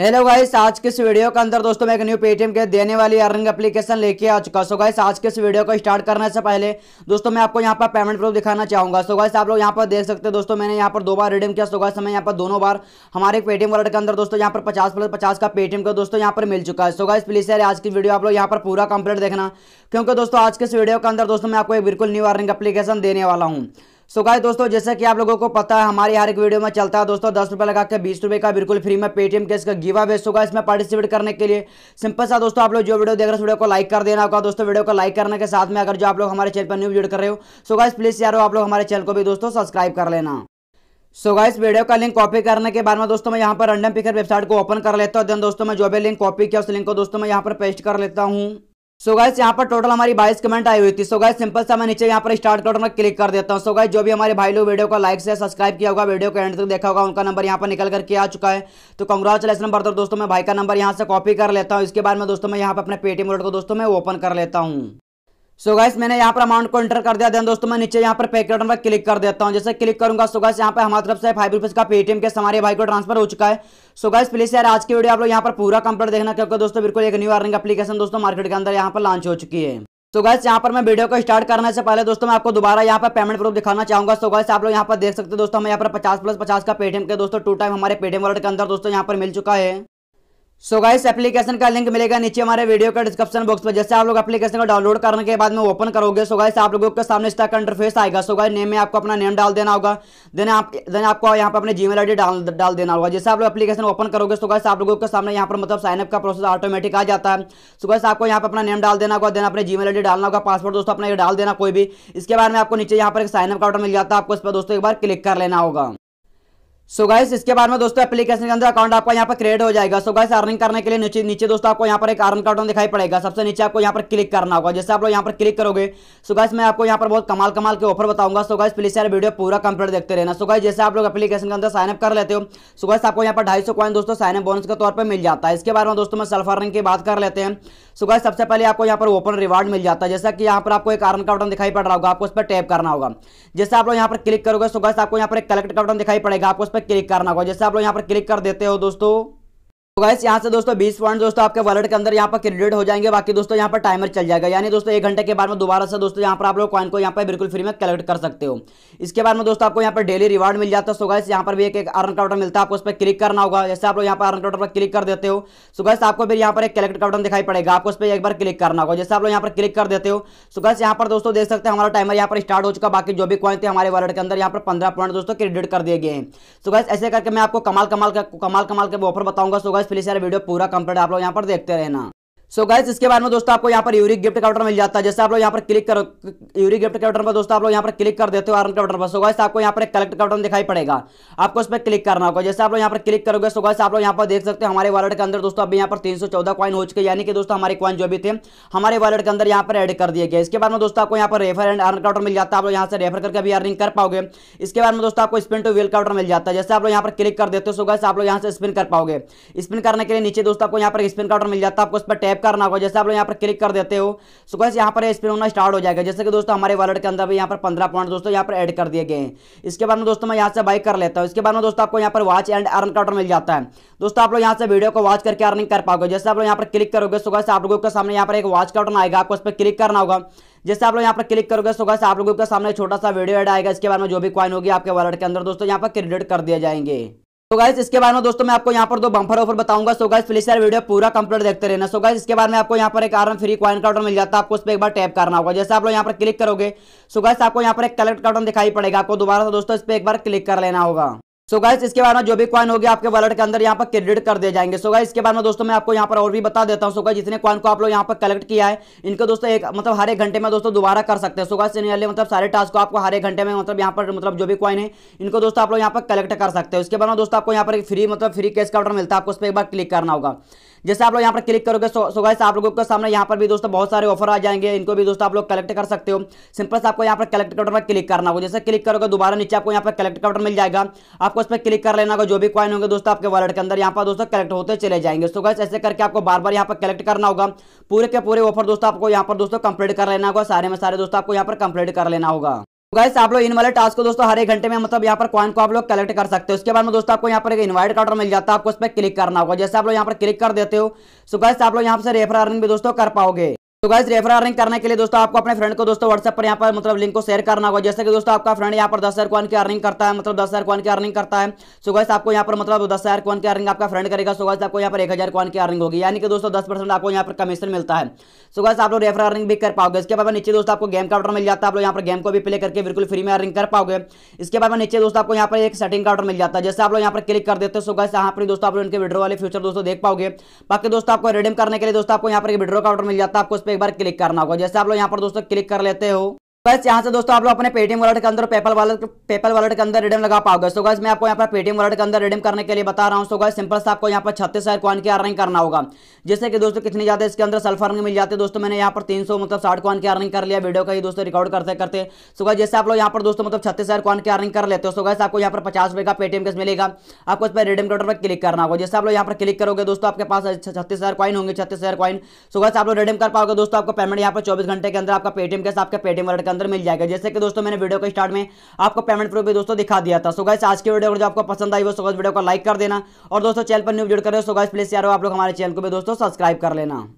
hello guys आज के इस वीडियो के अंदर दोस्तों मैं एक न्यू पेटीएम के देने वाली अर्निंग एप्लीकेशन लेके आ चुका सो गाइस आज के इस वीडियो को स्टार्ट करने से पहले दोस्तों मैं आपको यहाँ पर पेमेंट प्रूफ दिखाना चाहूंगा सो गाइस आप लोग यहाँ पर देख सकते हैं दोस्तों मैंने यहाँ पर दो बार रिडीम किया सो गाइस हमें यहाँ पर दोनों बार हमारे पेटीएम वर्ल्ड के अंदर दोस्तों यहाँ पर पचास प्लस पचास का पेटीएम का दोस्तों यहाँ पर मिल चुका है सो गाइस प्लीज़ यार आज की वीडियो आप लोग यहाँ पर पूरा कंप्लीट देखना क्योंकि दोस्तों आज के इस वीडियो के अंदर दोस्तों मैं आपको एक बिल्कुल न्यू अर्निंग एप्लीकेशन देने वाला हूँ सो गाय दोस्तों जैसा कि आप लोगों को पता है हमारी हर एक वीडियो में चलता है दोस्तों दस रुपये लगा के बीस रुपये का बिल्कुल फ्री में पेटीएम के इसका गिवा बेस होगा इसमें पार्टिसिपेट करने के लिए सिंपल सा दोस्तों आप लोग जो वीडियो देख रहे हो वीडियो को लाइक कर देना होगा दोस्तों वीडियो को लाइक करने के साथ में अगर जो आप लोग हमारे चैनल पर न्यू जुड़ कर रहे हो सो गाइस प्लीज़ यार आप लोग हमारे चैनल को भी दोस्तों सब्सक्राइब कर लेना सो गाइस वीडियो का लिंक कॉपी करने के बाद में दोस्तों मैं यहाँ पर रंडम पिकर वेबसाइट को ओपन कर लेता हूँ दोस्तों मैं जो भी लिंक कॉपी किया उस लिंक को दोस्तों मैं यहाँ पर पेस्ट कर लेता हूँ सो गाइस यहाँ पर टोटल हमारी बाईस कमेंट आई हुई थी सो गाइस सिंपल सा मैं नीचे यहाँ पर स्टार्ट बटन पर क्लिक कर देता हूँ सो गाइस जो भी हमारे भाई लोग वीडियो को लाइक से सब्सक्राइब किया होगा वीडियो को एंड तक देखा होगा उनका नंबर यहाँ पर निकल करके आ चुका है तो कंग्रेचुलेसन नंबर तो दोस्तों मैं भाई का नंबर यहाँ से कॉपी कर लेता हूँ इसके बाद में दोस्तों मैं यहाँ पर अपने पेटीएम रोड को दोस्तों में ओपन कर लेता हूँ सो गाइस मैंने यहाँ पर अमाउंट को एंटर कर दिया दोस्तों मैं नीचे यहाँ पर पे बटन पर क्लिक कर देता हूँ जैसे क्लिक करूंगा सो गाइस यहाँ पर हमारी तरफ से फाइव रुपीज़ का पेटीएम के हमारे भाई को ट्रांसफर हो चुका है सो गाइस प्लीज यार आज की वीडियो आप लोग यहाँ पर पूरा कंप्लीट देखना क्योंकि दोस्तों बिल्कुल एक न्यू अर्निंग एप्लीकेशन दोस्तों मार्केट के अंदर यहाँ पर लॉन्च हो चुकी है सो गाइस यहाँ पर मैं वीडियो को स्टार्ट करने से पहले दोस्तों मैं आपको दोबारा यहाँ पर पेमेंट प्रूफ दिखाना चाहूंगा सो गाइस आप लोग यहाँ पर देख सकते हैं दोस्तों हमें यहाँ पर पचास प्लस पचास का पेटीएम के दोस्तों टू टाइम हमारे पेटीएम वर्ल्ड के अंदर दोस्तों यहाँ पर मिल चुका है सो गाइस एप्लीकेशन का लिंक मिलेगा नीचे हमारे वीडियो का डिस्क्रिप्शन बॉक्स में जैसे आप लोग एप्लीकेशन को डाउनलोड करने के बाद में ओपन करोगे सो गाइस आप लोगों के सामने इसका इंटरफेस आएगा सो गाइस नेम में आपको अपना नेम डाल देना होगा देन आप देन आपको यहाँ पर अपने जीमेल आईडी डाल डाल देना होगा जैसे आप लोग एप्लीकेशन ओपन करोगे सो गाइस आप लोगों के सामने यहाँ पर मतलब साइनअप का प्रोसेस ऑटोमेटिक आ जाता है सो गाइस आपको यहाँ पर अपना नेम डाल देना होगा देन अपने जी मेल डालना होगा पासवर्ड दोस्तों अपना डाल देना कोई भी इसके बाद में आपको नीचे यहाँ पर एक साइनअप का ऑटो मिल जाता है आपको इस पर दोस्तों एक बार क्लिक कर लेना होगा सो so गाइस इसके बाद में दोस्तों एप्लीकेशन के अंदर अकाउंट आपका यहाँ पर क्रिएट हो जाएगा सो गाइस अर्निंग करने के लिए नीचे नीचे दोस्तों आपको यहाँ पर एक अर्न का बटन दिखाई पड़ेगा सबसे नीचे आपको यहाँ पर क्लिक करना होगा जैसे आप लोग यहाँ पर क्लिक करोगे सो गाइस मैं आपको यहाँ पर बहुत कमाल कमाल के ऑफर बताऊंगा सो गाइस प्लीज यार वीडियो पूरा कंप्लीट देखते रहना सो गाइस जैसे आप लोग एप्लीकेशन के अंदर साइनअप कर लेते हो सो गाइस आपको यहाँ पर ढाई सौ कॉइन दोस्तों साइनअप बोनस के तौर पर मिल जाता है इसके बारे में दोस्तों में सेल्फ अर्निंग की बात कर लेते हैं सो गाइस सबसे पहले आपको यहाँ पर ओपन रिवार्ड मिल जाता है जैसा कि यहाँ पर आपको एक अर्न का बटन दिखाई पड़ रहा होगा आपको उस पर टैप करना होगा जैसे आप लोग यहाँ पर क्लिक करोगे सो गाइस आपको यहाँ पर एक कलेक्ट का बटन दिखाई पड़ेगा आपको उस पर पर क्लिक करना होगा जैसे आप लोग यहाँ पर क्लिक कर देते हो दोस्तों तो गाइस यहाँ से दोस्तों 20 पॉइंट दोस्तों आपके वॉलेट के अंदर यहाँ पर क्रेडिट हो जाएंगे बाकी दोस्तों यहाँ पर टाइमर चल जाएगा यानी दोस्तों एक घंटे के बाद में दोबारा से दोस्तों यहाँ पर आप लोग कॉइन को यहाँ पर बिल्कुल फ्री में कलेक्ट कर सकते हो इसके बाद में दोस्तों आपको यहाँ पर डेली रिवार्ड मिल जाता है सो यहाँ पर भी एक एक अर्न काउंटर मिलता है आपको उस पर क्लिक करना होगा जैसे आप लोग यहाँ पर अर्न काउंटर पर क्लिक कर देते हो सो आपको फिर यहाँ पर एक कलेक्ट काउंटर दिखाई पड़ेगा आपको उस पर एक बार क्लिक करना होगा जैसे आप लोग यहाँ पर क्लिक कर देते हो सो यहाँ पर दोस्तों देख सकते हैं हमारा टाइमर यहाँ पर स्टार्ट हो चुका बाकी जो भी कॉइन थे हमारे वॉलेट के अंदर यहाँ पर पंद्रह पॉइंट दोस्तों क्रेडिट कर दिए गए हैं सो ऐसे करके मैं आपको कमाल कमाल का कमाल कमाल के ऑफर बताऊंगा प्लीज़ यार वीडियो पूरा कंप्लीट आप लोग यहाँ पर देखते रहना सो so गाइज इसके बाद में दोस्तों आपको यहाँ पर यूरिक गिफ्ट काउंटर मिल जाता है जैसे आप लोग यहाँ पर क्लिक करो यूरिक गिफ्ट काउंटर पर दोस्तों आप लोग यहाँ पर क्लिक कर देते हो आरन काउंटर पर सो गाइस आपको यहाँ पर एक कलेक्ट काउंटर दिखाई पड़ेगा आपको उस पर क्लिक करना होगा जैसे आप लोग यहाँ पर क्लिक करोगे सो गाइस आप लोग यहाँ पर देख सकते हो हमारे वॉलेट के अंदर दोस्तों अभी यहाँ पर तीन सौ चौदह कॉइन हो चुके यानी कि दोस्तों हमारे कॉइन जो भी थे हमारे वॉलेट के अंदर यहाँ पर एड कर दिए गए इसके बाद में दोस्तों आपको यहाँ पर रेफर एंड आरन काउंटर मिल जाता है आप लोग यहाँ से रेफर करके अभी अर्निंग कर पाओगे इसके बाद में दोस्तों आपको स्पिन टू व्हील काउंटर मिल जाता है जैसे आप लोग यहाँ पर क्लिक कर देते हो सो गाइस आप लोग यहाँ से स्पिन कर पाओगे स्पिन करने के लिए नीचे दोस्तों आपको यहाँ पर स्पिन काउंटर मिल जाता है आपको उस पर टैप टाइप करना होगा जैसे आप लोग यहाँ पर क्लिक कर देते हो सो गैस यहाँ पर स्पिन होना स्टार्ट हो जाएगा जैसे कि दोस्तों हमारे वॉलेट के अंदर भी यहाँ पर पंद्रह पॉइंट दोस्तों यहाँ पर एड कर दिए गए हैं इसके बाद में दोस्तों मैं यहाँ से बाइक कर लेता हूँ इसके बाद में दोस्तों आपको यहाँ पर वॉच एंड अर्न काउंटर मिल जाता है दोस्तों आप लोग यहाँ से वीडियो को वॉच करके अर्निंग कर पाओगे जैसे आप लोग यहाँ पर क्लिक करोगे सो गैस आप लोगों के सामने यहाँ पर एक वॉच काउंटर आएगा आपको उस पर क्लिक करना होगा जैसे आप लोग यहाँ पर क्लिक करोगे सो गैस आप लोगों के सामने छोटा सा वीडियो एड आएगा इसके बाद में जो भी क्वाइन होगी आपके वॉलेट के अंदर दोस्तों यहाँ पर क्रेडिट कर दिए जाएंगे तो गाइस इसके बाद में दोस्तों मैं आपको यहाँ पर दो बम्फर ऑफर बताऊंगा सो गाइस प्लीज यार वीडियो पूरा कंप्लीट देखते रहना सो गाइस इसके बाद में आपको यहाँ पर एक आरम फ्री क्वाइन का मिल जाता है आपको उस पर एक बार टैप करना होगा जैसे आप लोग यहाँ पर क्लिक करोगे सो गाइस आपको यहाँ पर एक कलेक्ट काउंटर दिखाई पड़ेगा आपको दोबारा दोस्तों इस पर एक बार क्लिक कर लेना होगा सो so गाइस इसके बाद में जो भी कॉइन होगी आपके वॉलेट के अंदर यहाँ पर क्रेडिट कर दिए जाएंगे सो so गाइस इसके बाद में दोस्तों मैं आपको यहाँ पर और भी बता देता हूँ सो गाइस जितने क्वाइन को आप लोग यहाँ पर कलेक्ट किया है इनको दोस्तों एक मतलब हर एक घंटे में दोस्तों दोबारा कर सकते हैं सो गाइस नियरली मतलब सारे टास्क को आपको हर एक घंटे में मतलब यहाँ पर मतलब जो भी कॉइन है इनको दोस्तों आप लोग यहाँ पर कलेक्ट कर सकते हैं उसके बाद में दोस्तों आपको यहाँ पर फ्री मतलब फ्री कैश काउंटर मिलता है आपको उस पर एक बार क्लिक करना होगा जैसे आप लोग यहाँ पर क्लिक करोगे सो गाइस आप लोगों के सामने यहाँ पर भी दोस्तों बहुत सारे ऑफर आ जाएंगे इनको भी दोस्तों आप लोग कलेक्ट कर सकते हो सिंपल से आपको यहाँ पर कलेक्ट का पर क्लिक करना होगा जैसे क्लिक करोगे दोबारा नीचे आपको यहाँ पर कलेक्ट का मिल जाएगा आपको इस पर क्लिक कर लेना होगा जो भी कॉइन होंगे दोस्तों आपके वॉलेट के अंदर यहाँ पर दोस्तों कलेक्ट होते चले जाएंगे सो गाइस ऐसे करके आपको बार बार यहाँ पर कलेक्ट करना होगा पूरे के पूरे ऑफर दोस्तों आपको यहाँ पर दोस्तों कंप्लीट कर लेना होगा सारे में सारे दोस्तों आपको यहाँ पर कंप्लीट कर लेना होगा गाइस तो आप लोग इन वाले टास्क को दोस्तों हर एक घंटे में मतलब यहाँ पर कॉइन को आप लोग कलेक्ट कर सकते हो उसके बाद में दोस्तों आपको यहाँ पर एक इनवाइट का मिल जाता है आपको उस पर क्लिक करना होगा जैसे आप लोग यहाँ पर क्लिक कर देते हो सो गाइस आप लोग यहाँ से रेफर अर्निंग भी दोस्तों कर पाओगे तो गाइस रेफर अर्निंग करने के लिए दोस्तों आपको अपने फ्रेंड को दोस्तों व्हाट्सएप पर यहाँ पर मतलब लिंक को शेयर करना होगा जैसे कि दोस्तों आपका फ्रेंड यहाँ पर दस हज़ार कॉइन की अर्निंग करता है मतलब दस हज़ार कॉइन की अर्निंग करता है सो गाइस आपको यहाँ पर मतलब दस हज़ार कॉइन की अर्निंग आपका फ्रेंड करेगा सो गाइस आपको यहाँ पर एक हज़ार कॉइन की अर्निंग होगी यानी कि दोस्तों दस परसेंट आपको यहाँ पर कमीशन मिलता है सो गाइस आप लोग रेफर अर्निंग भी कर पाओगे इसके बाद नीचे दोस्तों आपको गेम का ऑर्डर मिल जाता है आप लोग यहाँ पर गेम को भी प्ले करके बिल्कुल फ्री में अर्निंग कर पाओगे इसके बाद नीचे दोस्तों आपको यहाँ पर एक सेटिंग का ऑर्डर मिल जाता है जैसे आप लोग यहाँ पर क्लिक कर देते हो सो गाइस यहाँ पर दोस्तों आप लोग इनके विड्रो वाले फ्यूचर दोस्तों देख पाओगे बाकी दोस्तों आपको रिडीम करने के लिए दोस्तों आपको यहाँ पर विड्रो का ऑर्डर मिल जाता है आपको पर एक बार क्लिक करना होगा जैसे आप लोग यहाँ पर दोस्तों क्लिक कर लेते हो बस यहाँ से दोस्तों आप लोग अपने पेटीएम वॉलेट के अंदर पेपल वॉलेट पेपल वॉलेट के अंदर रिडीम लगा पाओगे सो गैस मैं आपको यहाँ पर पेटीएम वॉलेट के अंदर रिडीम करने के लिए बता रहा हूँ सो गैस सिंपल से आपको यहाँ पर छत्तीस हज़ार कॉइन की अर्निंग करना होगा जैसे कि दोस्तों कितनी ज़्यादा इसके अंदर सल्फर में मिल जाते हैं दोस्तों मैंने यहाँ पर तीन सौ मतलब साठ कॉइन की अर्निंग कर लिया वीडियो का ही दोस्तों रिकॉर्ड करते करते सो गैस जैसे आप लोग यहाँ पर दोस्तों मतलब छत्तीस हज़ार कॉइन की अर्निंग कर लेते हो सो गैस आपको यहाँ पर पचास रुपये का पेटीएम कैश मिलेगा आपको इस पर रिडीम कोडर पर क्लिक करना होगा जैसे आप लोग यहाँ पर क्लिक करोगे दोस्तों आपके पास छत्तीस हज़ार कॉइन होंगे छत्तीस हज़ार कॉइन सो गैस आप लोग रिडीम कर पाओगे दोस्तों आपको पेमेंट यहाँ पर चौबीस घंटे के अंदर आपका पेटीएम कैश आपके पेटीएम वॉलेट के अंदर मिल जाएगा जैसे कि दोस्तों मैंने वीडियो के स्टार्ट में आपको पेमेंट प्रूफ भी दोस्तों दिखा दिया था सो आज की वीडियो जो आपको पसंद आई वो सो वीडियो को लाइक कर देना और दोस्तों चैनल पर न्यू जुड़ कर रहे हो सो गाइस प्लीज यार आप लोग हमारे चैनल को भी दोस्तों सब्सक्राइब कर लेना